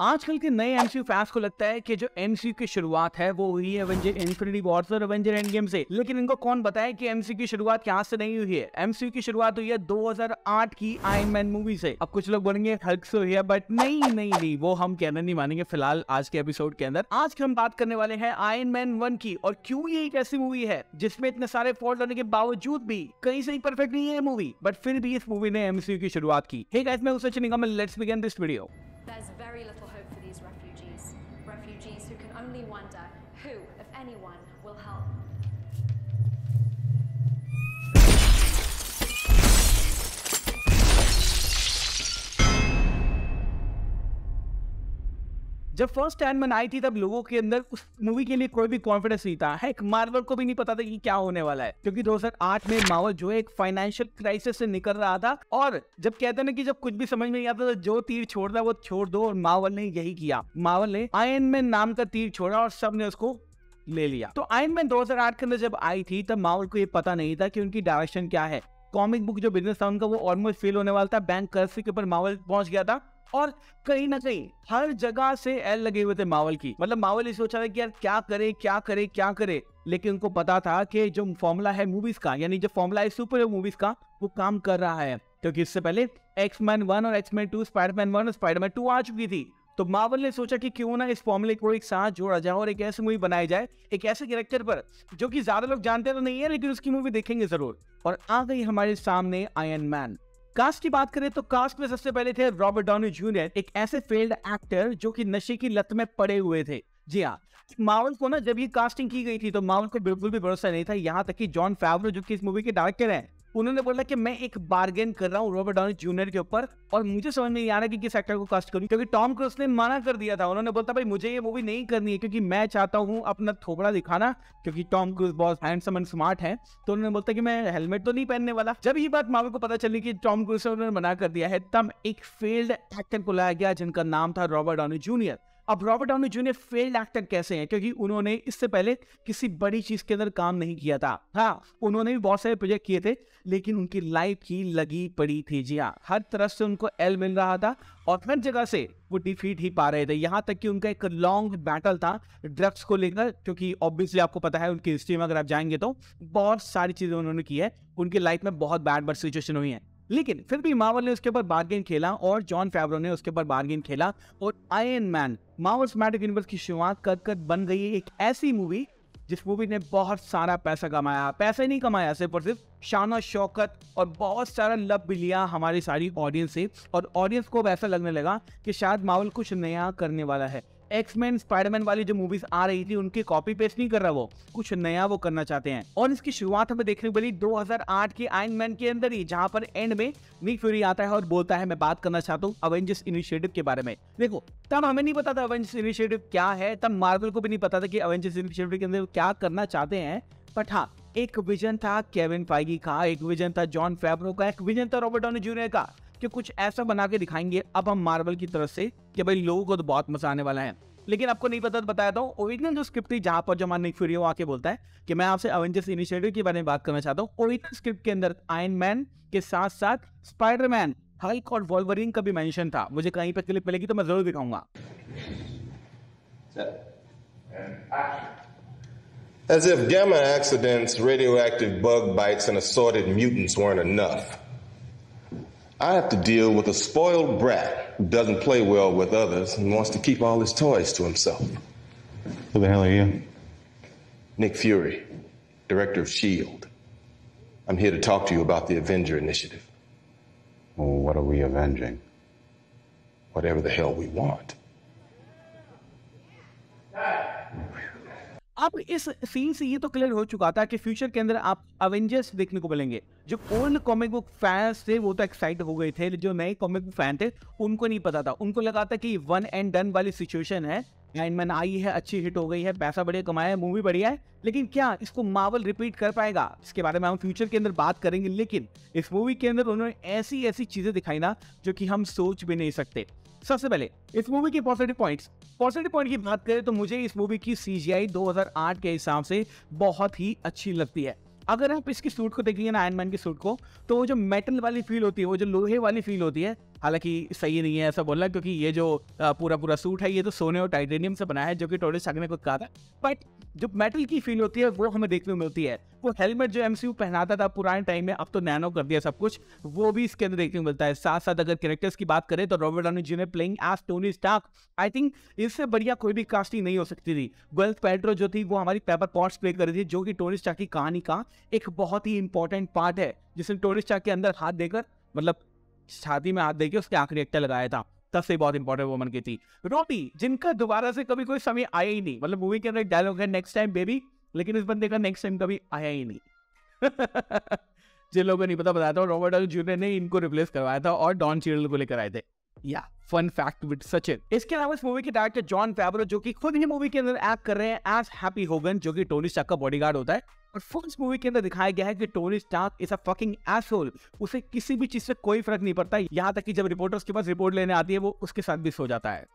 आजकल के नए एमसीयू फैंस को लगता है कि जो एमसीयू की शुरुआत है वो हुई है एवेंजर इन्फिनिटी वॉर्स और एवेंजर एंड गेम से लेकिन इनको कौन बताए कि एमसीयू की शुरुआत यहाँ से नहीं हुई है एमसीयू की शुरुआत हुई है 2008 की आयरन मैन मूवी से अब कुछ लोग बोलेंगे हल्क से हुई है बट नहीं नहीं नहीं वो हम कहना नहीं मानेंगे फिलहाल आज के एपिसोड के अंदर आज के हम बात करने वाले हैं आयन मैन वन की और क्यूँ ये एक ऐसी मूवी है जिसमें इतने सारे फॉल्ट होने के बावजूद भी कहीं से ही परफेक्ट नहीं है मूवी बट फिर भी इस मूवी ने एमसीयू की शुरुआत की hey let's begin this video जब फर्स्ट टाइम में आई थी तब लोगों के अंदर उस मूवी के लिए कोई भी कॉन्फिडेंस नहीं था है मार्वल को भी नहीं पता था कि क्या होने वाला है क्योंकि 2008 में मार्वल जो है एक फाइनेंशियल क्राइसिस से निकल रहा था और जब कहते ना कि जब कुछ भी समझ में नहीं आता तो जो तीर छोड़ता वो छोड़ दो और मावल ने यही किया मावल ने आयन मैन नाम का तीर छोड़ा और सब ने उसको ले लिया तो आयन मैन दो के अंदर जब आई थी तब मावल को ये पता नहीं था कि उनकी डायरेक्शन क्या है कॉमिक बुक जो बिजनेस था उनका वो ऑलमोस्ट फेल होने वाला था बैंक कर्सी के ऊपर मावल पहुंच गया था और कहीं ना कहीं हर जगह से एल लगे हुए थे मावल की मतलब मावल ये सोचा था कि यार क्या करे क्या करे क्या करे लेकिन उनको पता था कि जो फॉर्मूला है मूवीज का यानी जो फॉर्मूला है सुपर हीरो मूवीज का वो काम कर रहा है क्योंकि इससे पहले एक्समैन वन और एक्समैन टू स्पाइडरमैन वन और स्पाइडरमैन टू आ चुकी थी तो मावल ने सोचा कि क्यों ना इस फॉर्मूले को एक साथ जोड़ा जाए और एक ऐसी मूवी बनाई जाए एक ऐसे कैरेक्टर पर जो कि ज्यादा लोग जानते तो नहीं है लेकिन उसकी मूवी देखेंगे जरूर और आ गई हमारे सामने आयन मैन कास्ट की बात करें तो कास्ट में सबसे पहले थे रॉबर्ट डॉनी जूनियर एक ऐसे फेल्ड एक्टर जो कि नशे की लत में पड़े हुए थे जी हाँ मावल को ना जब ये कास्टिंग की गई थी तो मावल को बिल्कुल भी भरोसा नहीं था यहाँ तक कि जॉन फैवरो जो कि इस मूवी के डायरेक्टर हैं उन्होंने बोला कि मैं एक बार्गेन कर रहा हूँ रॉबर्ट डाउनी जूनियर के ऊपर और मुझे समझ नहीं आ रहा कि किस एक्टर को कास्ट करूँ क्योंकि टॉम क्रूज ने मना कर दिया था उन्होंने बोलता भाई मुझे ये मूवी नहीं करनी है क्योंकि मैं चाहता हूँ अपना थोबड़ा दिखाना क्योंकि टॉम क्रूज बहुत हैंडसम एंड स्मार्ट है तो उन्होंने बोलता कि मैं हेलमेट तो नहीं पहनने वाला जब ये बात मावे को पता चली कि टॉम क्रूज ने उन्होंने मना कर दिया है तब एक फेल्ड एक्टर को लाया गया जिनका नाम था रॉबर्ट डाउनी जूनियर अब Robert Downey Junior failed actor कैसे हैं क्योंकि उन्होंने इससे पहले किसी बड़ी चीज़ के अंदर काम नहीं किया था हाँ उन्होंने भी बहुत सारे प्रोजेक्ट किए थे लेकिन उनकी लाइफ ही लगी पड़ी थी जी हाँ हर तरफ से उनको एल मिल रहा था और हर जगह से वो डिफीट ही पा रहे थे यहाँ तक कि उनका एक लॉन्ग बैटल था ड्रग्स को लेकर क्योंकि ऑब्वियसली आपको पता है उनकी हिस्ट्री में अगर आप जाएंगे तो बहुत सारी चीज़ें उन्होंने की है उनकी लाइफ में बहुत बैड बैड सिचुएशन हुई है लेकिन फिर भी मावल ने उसके ऊपर बार्गेन खेला और जॉन फेवरो ने उसके ऊपर बार्गेन खेला और Iron Man Marvel Cinematic Universe की शुरुआत कर कर बन गई एक ऐसी मूवी जिस मूवी ने बहुत सारा पैसा कमाया पैसा ही नहीं कमाया सिर्फ और सिर्फ शाना शौकत और बहुत सारा लब भी लिया हमारी सारी ऑडियंस से और ऑडियंस को ऐसा लगने लगा कि शायद मावल कुछ नया करने वाला है एक्समैन स्पाइडरमैन वाली जो मूवीज आ रही थी उनकी कॉपी पेस्ट नहीं कर रहा वो कुछ नया वो करना चाहते हैं और इसकी शुरुआत हमें देखने को मिली 2008 के आयन मैन के अंदर ही जहाँ पर एंड में निक फ्यूरी आता है और बोलता है मैं बात करना चाहता हूँ अवेंजर्स इनिशिएटिव के बारे में देखो तब हमें नहीं पता था अवेंजर्स इनिशिएटिव क्या है तब मार्वल को भी नहीं पता था कि अवेंजर्स इनिशिएटिव के अंदर क्या करना चाहते हैं बट हाँ एक विजन था केविन फाइगी का एक विजन था जॉन फेब्रो का एक विजन था रॉबर्ट डॉनी जूनियर का कि कुछ ऐसा बना के दिखाएंगे अब हम मार्वल की तरफ से कि भाई लोगों को तो बहुत मजा आने वाला है लेकिन आपको नहीं पता तो बताया था तो ओरिजिनल जो स्क्रिप्ट थी जहाँ पर जो मान नहीं फ्यूरियो आके बोलता है कि मैं आपसे अवेंजर्स इनिशिएटिव के बारे में बात करना चाहता हूँ ओरिजिनल स्क्रिप्ट के अंदर आयन मैन के साथ साथ स्पाइडरमैन हल्क और वॉल्वरिंग का भी मैंशन था मुझे कहीं पर क्लिप मिलेगी तो मैं जरूर दिखाऊंगा As if gamma accidents, radioactive bug bites, and assorted mutants weren't enough. I have to deal with a spoiled brat who doesn't play well with others and wants to keep all his toys to himself. Who the hell are you? Nick Fury, director of S.H.I.E.L.D. I'm here to talk to you about the Avenger Initiative. Well, what are we avenging? Whatever the hell we want. अब इस scene से ये तो clear हो चुका था कि future के अंदर आप अवेंजर्स देखने को मिलेंगे जो ओल्ड कॉमिक बुक फैंस थे वो तो एक्साइट हो गए थे जो नए कॉमिक बुक फैन थे उनको नहीं पता था उनको लगा था कि वन एंड डन वाली सिचुएशन है आयनमैन आई है अच्छी हिट हो गई है पैसा बढ़िया कमाया है मूवी बढ़िया है लेकिन क्या इसको मावल रिपीट कर पाएगा इसके बारे में हम फ्यूचर के अंदर बात करेंगे लेकिन इस मूवी के अंदर उन्होंने ऐसी ऐसी चीज़ें दिखाई ना जो कि हम सोच भी नहीं सकते सबसे पहले इस मूवी के पॉजिटिव पॉइंट्स पॉजिटिव पॉइंट की बात करें तो मुझे इस मूवी की सीजीआई 2008 के हिसाब से बहुत ही अच्छी लगती है अगर आप इसकी सूट को देखेंगे ना आयन मैन के सूट को तो वो जो मेटल वाली फील होती है वो जो लोहे वाली फील होती है हालांकि सही नहीं है ऐसा बोलना क्योंकि ये जो पूरा पूरा सूट है ये तो सोने और टाइटेनियम से बनाया है जो कि टोरेस शाग ने खुद कहा था बट जो मेटल की फील होती है वो हमें देखने को मिलती है वो हेलमेट जो एमसीयू पहनाता था पुराने टाइम में अब तो नैनो कर दिया सब कुछ वो भी इसके अंदर देखने को मिलता है साथ साथ अगर कैरेक्टर्स की बात करें तो रॉबर्ट जी ने playing as Tony Stark I think इससे बढ़िया कोई भी कास्टिंग नहीं हो सकती थी ग्वेल्थ पेट्रो जो थी वो हमारी पेपर पॉट्स प्ले कर रही थी जो कि टोनी स्टार्क की कहानी का एक बहुत ही इंपॉर्टेंट पार्ट है जिसने टोनी स्टार्क के अंदर हाथ देकर मतलब छाती में हाथ देके उसके आखिरी एक्टर लगाया था तब से बहुत इंपॉर्टेंट वुमन की थी रोटी जिनका दोबारा से कभी कोई समय आया ही नहीं मतलब मूवी के अंदर एक डायलॉग है नेक्स्ट टाइम बेबी लेकिन इस बंदे का नेक्स्ट टाइम कभी आया ही नहीं जिन लोगों को नहीं पता बताया था रॉबर्ट डॉल जूनियर ने इनको रिप्लेस करवाया था और डॉन चीरल को लेकर आए थे या फन फैक्ट विद सचिन इसके अलावा इस मूवी के डायरेक्टर जॉन फैब्रो जो कि खुद ही मूवी के अंदर एक्ट कर रहे हैं एज हैप्पी होगन जो कि टोनी स्टार्क का बॉडीगार्ड होता है और फर्स्ट मूवी के अंदर दिखाया गया है कि Tony Stark is a fucking asshole उसे किसी भी चीज से कोई फर्क नहीं पड़ता यहाँ तक कि जब रिपोर्टर्स के पास रिपोर्ट लेने आती है वो उसके साथ भी सो जाता है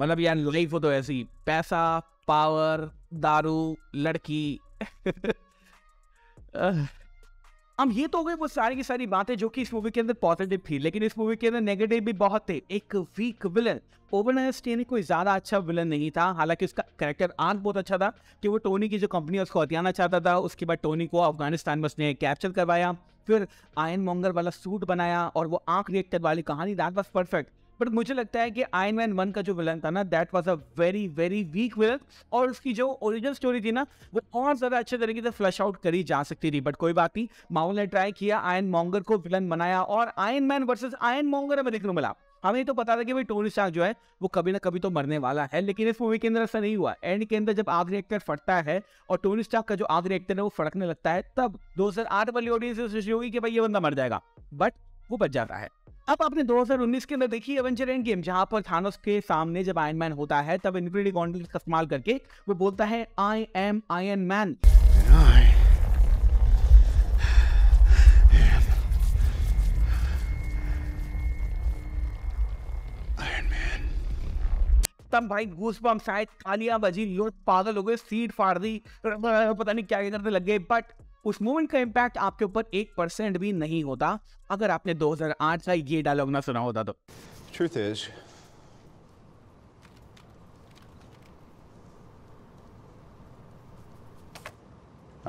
मतलब यार लाइफ हो तो ऐसी पैसा पावर दारू लड़की अब ये तो हो गए वो सारी की सारी बातें जो कि इस मूवी के अंदर पॉजिटिव थी लेकिन इस मूवी के अंदर नेगेटिव भी बहुत थे एक वीक विलन ओवन कोई ज़्यादा अच्छा विलन नहीं था हालांकि उसका कैरेक्टर आज बहुत अच्छा था कि वो टोनी की जो कंपनी है उसको हथियाना चाहता था उसके बाद टोनी को अफगानिस्तान में उसने कैप्चर करवाया फिर आयन मोंगर वाला सूट बनाया और वो आंख रिएक्टर वाली कहानी दैट वॉज परफेक्ट बट मुझे लगता है कि आयन मैन वन का जो विलन था ना that was a very very weak villain और उसकी जो ओरिजिनल स्टोरी थी ना वो और ज़्यादा अच्छे तरीके से फ्लश आउट करी जा सकती थी बट कोई बात नहीं माउल ने ट्राई किया आयन मोंगर को विलन बनाया और Iron Man versus Iron Monger हमें देखने को मिला हमें तो पता था कि भाई टोनी स्टार्क जो है वो कभी ना कभी तो मरने वाला है लेकिन इस मूवी के अंदर ऐसा नहीं हुआ एंड के अंदर जब आग रिएक्टर फटता है और टोनी स्टार्क का जो आग रिएक्टर है वो फटकने लगता है तब 2008 वाली ऑडियंस होगी कि भाई ये बंदा मर जाएगा बट वो बच जाता है अब आपने 2019 के अंदर देखी एवेंजर एंड गेम जहां पर थानोस के सामने जब आयन मैन होता है तब इन्फिनिटी गॉन्डल का इस्तेमाल करके वो बोलता है आई एम आयन मैन तब भाई घूस बम शायद कालिया बजी लोग पागल हो गए सीट फाड़ दी पता नहीं क्या करने लग गए बट उस मूवमेंट का इम्पैक्ट आपके ऊपर एक परसेंट भी नहीं होता अगर आपने 2008 का ये डायलॉग ना सुना होता तो Truth is,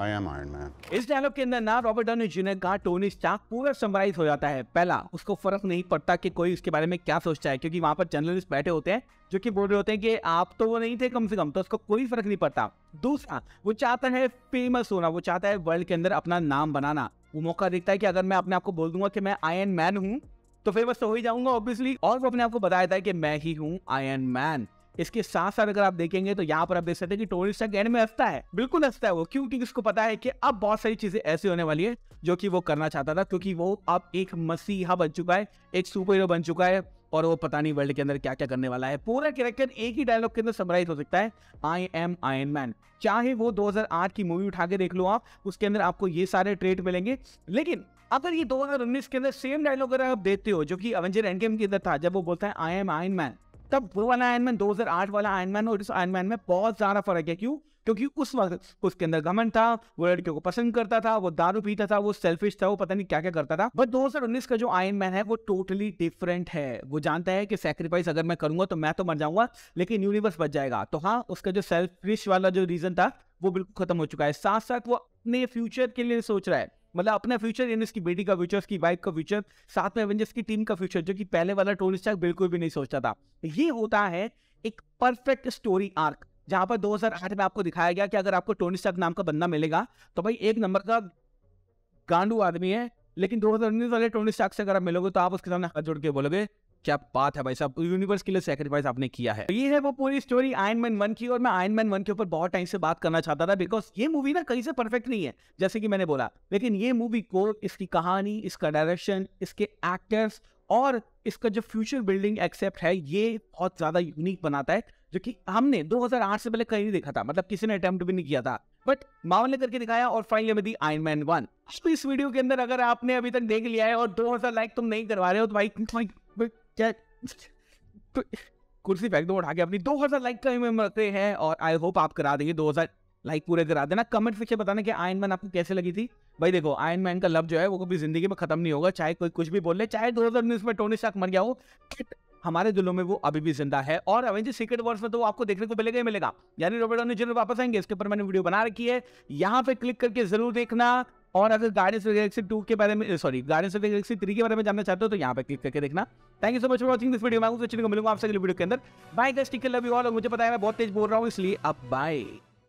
I am Iron Man इस डायलॉग के अंदर ना रॉबर्ट डाउनी जूनियर का टोनी स्टार्क पूरा समराइज हो जाता है पहला उसको फर्क नहीं पड़ता कि कोई उसके बारे में क्या सोचता है क्योंकि वहां पर जर्नलिस्ट बैठे होते हैं जो कि बोल रहे होते हैं कि आप तो वो नहीं थे कम से कम तो उसको कोई फर्क नहीं पड़ता दूसरा वो चाहता है फेमस होना वो चाहता है वर्ल्ड के अंदर अपना नाम बनाना वो मौका देखता है कि अगर मैं अपने आपको बोल दूंगा कि मैं आयरन मैन हूँ तो फेमस तो हो ही जाऊंगा ऑब्वियसली और वो अपने आपको बताया था कि मैं ही हूँ आयरन मैन इसके साथ साथ अगर आप देखेंगे तो यहाँ पर आप देख सकते हैं कि टोनी स्टार्क एंड में हंसता है बिल्कुल हंसता है वो क्योंकि उसको पता है कि अब बहुत सारी चीजें ऐसी होने वाली है जो कि वो करना चाहता था क्योंकि वो अब एक मसीहा बन चुका है एक सुपर हीरो बन चुका है और वो पता नहीं वर्ल्ड के अंदर क्या क्या करने वाला है पूरा कैरेक्टर एक ही डायलॉग के अंदर समराइज हो सकता है आई एम आयन मैन चाहे वो 2008 की मूवी उठा के देख लो आप उसके अंदर आपको ये सारे ट्रेड मिलेंगे लेकिन अगर ये 2019 के अंदर सेम डायलॉग अगर आप देखते हो जो कि अवेंजर एंड गेम के अंदर था जब वो बोलता है आई एम आयन मैन तब वो वाला हज़ार आठ वाला आयन मैन और इस आयनमैन में बहुत ज़्यादा फर्क है क्यों क्योंकि उस वक्त उसके अंदर गमन था वो लड़कियों को पसंद करता था वो दारू पीता था वो सेल्फिश था वो पता नहीं क्या क्या करता था बट 2019 का जो आयन मैन है वो टोटली डिफरेंट है वो जानता है कि सेक्रीफाइस अगर मैं करूंगा तो मैं तो मर जाऊंगा लेकिन यूनिवर्स बच जाएगा तो हाँ उसका जो सेल्फिश वाला जो रीजन था वो बिल्कुल खत्म हो चुका है साथ साथ वो अपने फ्यूचर के लिए सोच रहा है मतलब अपना फ्यूचर यानी उसकी बेटी का फ्यूचर उसकी वाइफ का फ्यूचर साथ में एवेंजर्स की टीम का फ्यूचर जो कि पहले वाला टोनी स्टार्क बिल्कुल भी नहीं सोचता था ये होता है एक परफेक्ट स्टोरी आर्क जहां पर 2008 में आपको दिखाया गया कि अगर आपको टोनी स्टार्क नाम का बंदा मिलेगा तो भाई एक नंबर का गांडू आदमी है लेकिन दो हज़ार उन्नीस वाले टोनी स्टार्क से अगर आप मिलोगे तो आप उसके सामने हाथ जोड़ के बोलोगे क्या बात है भाई साहब यूनिवर्स के लिए सेक्रीफाइस आपने किया है तो ये है वो पूरी स्टोरी आयन मैन वन की और मैं आयन मैन वन के ऊपर बहुत टाइम से बात करना चाहता था बिकॉज ये मूवी ना कहीं से परफेक्ट नहीं है जैसे कि मैंने बोला लेकिन ये मूवी को इसकी कहानी इसका डायरेक्शन इसके एक्टर्स और इसका जो फ्यूचर बिल्डिंग एक्सेप्ट है ये बहुत ज़्यादा यूनिक बनाता है जो कि हमने 2008 से पहले कहीं नहीं देखा था मतलब किसी ने अटेम्प्ट भी नहीं किया था बट मावन ने करके दिखाया और फाइनली में दी आयन मैन वन इस वीडियो के अंदर अगर आपने अभी तक देख लिया है और 2000 लाइक तुम नहीं करवा रहे हो तो भाई क्या तो कुर्सी फेंक दो उठा के अपनी दो हजार लाइक का में मरते हैं और आई होप आप करा देंगे दो हजार लाइक पूरे करा देना कमेंट सेक्शन बताना कि आयन मैन आपको कैसे लगी थी भाई देखो आयन मैन का लव जो है वो कभी जिंदगी में खत्म नहीं होगा चाहे कोई कुछ भी बोल ले चाहे दो हजार उन्नीस में टोनी शाक मर गया हो हमारे दिलों में वो अभी भी जिंदा है और अवेंजर सीक्रेट वॉर्स में तो आपको देखने को मिलेगा ही मिलेगा यानी रोबर्ट डॉनी जरूर वापस आएंगे इसके ऊपर मैंने वीडियो बना रखी है यहाँ पे क्लिक करके जरूर देखना और अगर गार्डियंस ऑफ गैलेक्सी टू के बारे में sorry Guardians of Galaxy three के बारे में जानना चाहते हो तो यहाँ पे क्लिक करके देखना thank you so much for watching this video मैं मिलूंगा आपसे अगले वीडियो के अंदर bye guys love you all और मुझे पता है मैं बहुत तेज बोल रहा हूँ इसलिए अब बाय